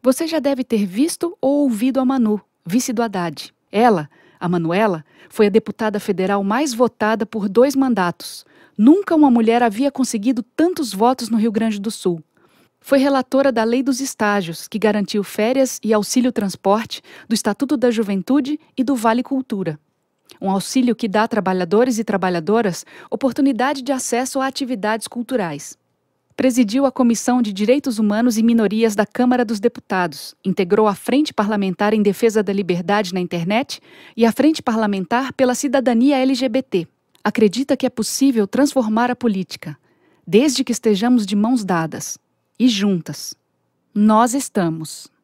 Você já deve ter visto ou ouvido a Manu, vice do Haddad. Ela, a Manuela, foi a deputada federal mais votada por dois mandatos. Nunca uma mulher havia conseguido tantos votos no Rio Grande do Sul. Foi relatora da Lei dos Estágios, que garantiu férias e auxílio transporte, do Estatuto da Juventude e do Vale Cultura. Um auxílio que dá a trabalhadores e trabalhadoras oportunidade de acesso a atividades culturais presidiu a Comissão de Direitos Humanos e Minorias da Câmara dos Deputados, integrou a Frente Parlamentar em Defesa da Liberdade na Internet e a Frente Parlamentar pela Cidadania LGBT. Acredita que é possível transformar a política, desde que estejamos de mãos dadas e juntas. Nós estamos.